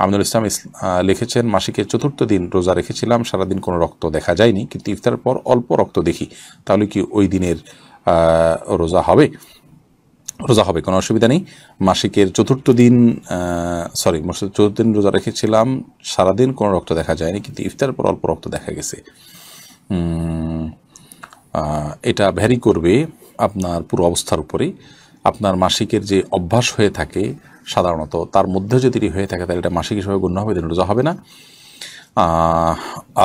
আমিনুল ইসলাম লিখেছেন মাসিকের চতুর্থ দিন রোজা রেখেছিলাম সারাদিন কোনো রক্ত দেখা যায়নি কিন্তু ইফতার পর অল্প রক্ত দেখি তাহলে কি ওই দিনের রোজা হবে রোজা হবে কোনো অসুবিধা নেই মাসিকের চতুর্থ দিন সরি চতুর্থ দিন রোজা রেখেছিলাম সারাদিন কোনো রক্ত দেখা যায়নি কিন্তু ইফতার পর অল্প রক্ত দেখা গেছে এটা ভ্যারি করবে আপনার পুরো অবস্থার উপরে আপনার মাসিকের যে অভ্যাস হয়ে থাকে সাধারণত তার মধ্যে যদি এটি হয়ে থাকে তাহলে এটা মাসিক হিসাবে গণ্য হবে দিন রোজা হবে না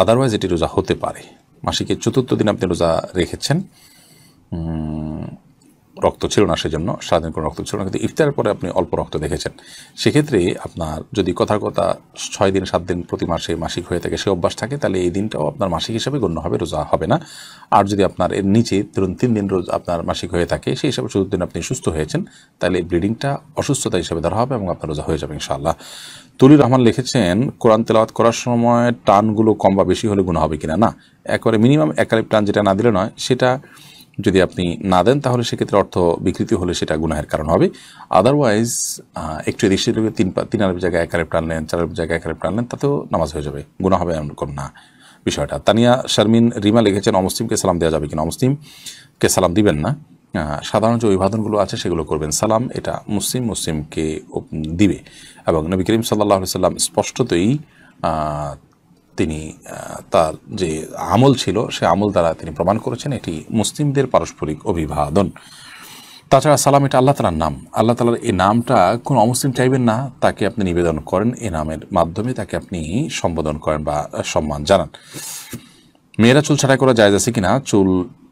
আদারওয়াইজ এটি রোজা হতে পারে মাসিকের চতুর্থ দিন আপনি রোজা রেখেছেন রক্ত ছিল না সেজন্য সারাদিন কোনো রক্ত ছিল না কিন্তু ইফতারের পরে আপনি অল্প রক্ত দেখেছেন সেক্ষেত্রে আপনার যদি কথা কথা ছয় দিন সাত দিন প্রতি মাসে মাসিক হয়ে থাকে সে অভ্যাস থাকে তাহলে এই দিনটাও আপনার মাসিক হিসাবে গণ্য হবে রোজা হবে না আর যদি আপনার এর নিচে ধরুন তিন দিন রোজ আপনার মাসিক হয়ে থাকে সেই হিসাবে শুধু দিন আপনি সুস্থ হয়েছেন তাহলে ব্লিডিংটা অসুস্থতা হিসাবে ধরা হবে এবং আপনার রোজা হয়ে যাবে ইনশাল্লাহ তুলি রহমান লিখেছেন কোরআন তেলাওয়াত করার সময় টানগুলো কম বা বেশি হলে গুণ হবে কিনা না একবারে মিনিমাম একালিপ টান যেটা না দিলে নয় সেটা যদি আপনি না দেন তাহলে সেক্ষেত্রে অর্থ বিকৃতি হলে সেটা গুনাহের কারণ হবে আদারওয়াইজ একটু এদিক সেদিকে তিন তিন আরব জায়গায় এক আরেপ টানলেন চার আরব জায়গায় এক আরেপ টানলেন তাতেও নামাজ হয়ে যাবে গুণা হবে এরকম না বিষয়টা তানিয়া শারমিন রিমা লিখেছেন অমুসলিমকে সালাম দেওয়া যাবে কিনা অমুসলিমকে সালাম দিবেন না সাধারণ যে অভিবাদনগুলো আছে সেগুলো করবেন সালাম এটা মুসলিম মুসলিমকে দিবে এবং নবী করিম সাল্লাহ সাল্লাম স্পষ্টতই তিনি তার যে আমল ছিল সে আমল দ্বারা তিনি প্রমাণ করেছেন এটি মুসলিমদের পারস্পরিক অভিবাদন তাছাড়া সালাম এটা আল্লাহ তালার নাম আল্লাহ তালার এই নামটা কোনো অমুসলিম চাইবেন না তাকে আপনি নিবেদন করেন এ নামের মাধ্যমে তাকে আপনি সম্বোধন করেন বা সম্মান জানান মেয়েরা চুল ছাড়াই করা যায় আছে কিনা চুল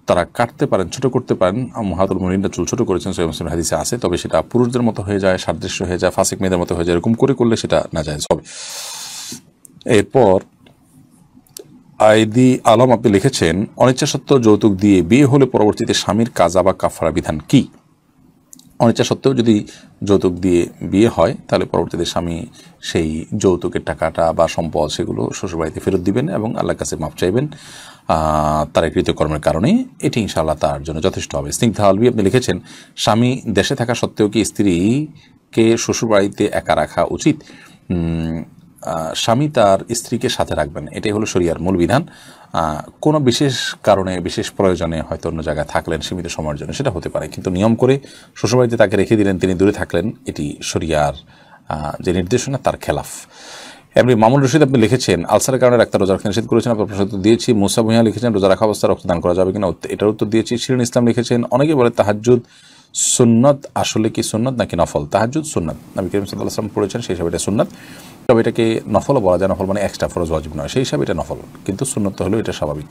তারা কাটতে পারেন ছোট করতে পারেন মহাদুল মরিনটা চুল ছোটো করেছেন সৈয় মুসলিম হাদিসে আছে তবে সেটা পুরুষদের মতো হয়ে যায় সাদৃশ্য হয়ে যায় ফাসিক মেয়েদের মতো হয়ে যায় এরকম করে করলে সেটা না যায় হবে এরপর আইদি আলম আপনি লিখেছেন অনিচ্ছা সত্ত্বেও যৌতুক দিয়ে বিয়ে হলে পরবর্তীতে স্বামীর কাজা বা কাফারা বিধান কি অনিচ্ছা সত্ত্বেও যদি যৌতুক দিয়ে বিয়ে হয় তাহলে পরবর্তীতে স্বামী সেই যৌতুকের টাকাটা বা সম্পদ সেগুলো শ্বশুরবাড়িতে ফেরত দিবেন এবং আল্লাহর কাছে মাপ চাইবেন তার কৃতকর্মের কারণে এটি ইনশাআল্লাহ তার জন্য যথেষ্ট হবে স্নিগ্ধা আলবি আপনি লিখেছেন স্বামী দেশে থাকা সত্ত্বেও কি স্ত্রীকে শ্বশুরবাড়িতে একা রাখা উচিত স্বামী তার স্ত্রীকে সাথে রাখবেন এটাই হলো শরিয়ার মূল বিধান কোনো বিশেষ কারণে বিশেষ প্রয়োজনে হয়তো অন্য জায়গায় থাকলেন সীমিত সময়ের জন্য সেটা হতে পারে কিন্তু নিয়ম করে শ্বশুরবাড়িতে তাকে রেখে দিলেন তিনি দূরে থাকলেন এটি শরিয়ার যে নির্দেশনা তার খেলাফ এমনি মামুন রশিদ আপনি লিখেছেন আলসারের কারণে ডাক্তার রোজা রাখতে নিষেধ করেছেন আপনার প্রশ্ন দিয়েছি মুসা ভূঁয়া লিখেছেন রোজা রাখা অবস্থা রক্তদান করা যাবে কিনা এটার উত্তর দিয়েছি শিরিন ইসলাম লিখেছেন অনেকে বলে তাহাজুদ সুন্নত আসলে কি সুন্নত নাকি নফল তাহাজুদ সুন্নত নবী করিম সাল্লাহ আসলাম পড়েছেন সেই হিসাবে এটা সুন্নত তবে এটাকে নফলও বলা যায় নফল মানে এক্সট্রা ফরজ ওয়াজিব নয় সেই হিসাবে এটা নফল কিন্তু শূন্যত হলেও এটা স্বাভাবিক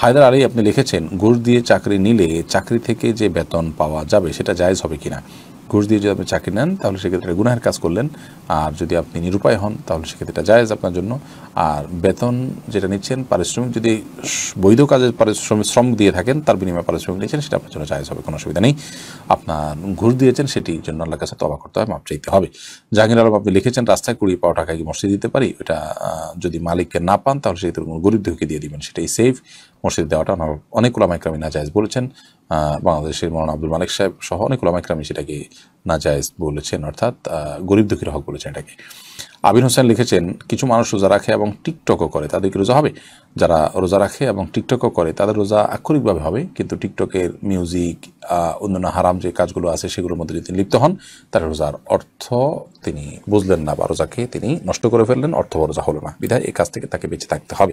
হায়দার আলী আপনি লিখেছেন ঘুষ দিয়ে চাকরি নিলে চাকরি থেকে যে বেতন পাওয়া যাবে সেটা জায়জ হবে কিনা ঘুষ দিয়ে যদি আপনি চাকরি নেন তাহলে সেক্ষেত্রে গুনাহের কাজ করলেন আর যদি আপনি নিরুপায় হন তাহলে সেক্ষেত্রে এটা জায়েজ আপনার জন্য আর বেতন যেটা নিচ্ছেন পারিশ্রমিক যদি বৈধ কাজে পারিশ্রমিক শ্রম দিয়ে থাকেন তার বিনিময়ে পারিশ্রমিক নিয়েছেন সেটা আপনার জন্য জায়েজ হবে কোনো অসুবিধা নেই আপনার ঘুষ দিয়েছেন সেটি জন্য আল্লাহর কাছে তবা করতে হয় মাপ চাইতে হবে জাহাঙ্গীর আলম আপনি লিখেছেন রাস্তায় কুড়ি পাওয়া টাকায় কি মসজিদ দিতে পারি এটা যদি মালিককে না পান তাহলে সেক্ষেত্রে গরিব দেহকে দিয়ে দিবেন সেটাই সেফ মসজিদ দেওয়াটা অনেক ওলামাইক্রামী নাজায়জ বলেছেন বাংলাদেশের মৌলানা আব্দুল মালিক সাহেব সহ অনেক ওলামাইক্রামী সেটাকে নাজায়জ বলেছেন অর্থাৎ গরিব দুঃখীর হক বলেছেন এটাকে আবির হোসেন লিখেছেন কিছু মানুষ রোজা রাখে এবং টিকটকও করে তাদের কি রোজা হবে যারা রোজা রাখে এবং টিকটকও করে তাদের রোজা আক্ষরিকভাবে হবে কিন্তু টিকটকের মিউজিক অন্যান্য হারাম যে কাজগুলো আছে সেগুলোর মধ্যে যদি লিপ্ত হন তার রোজার অর্থ তিনি বুঝলেন না বা রোজাকে তিনি নষ্ট করে ফেললেন অর্থ রোজা হলো না বিধায় এই কাজ থেকে তাকে বেঁচে থাকতে হবে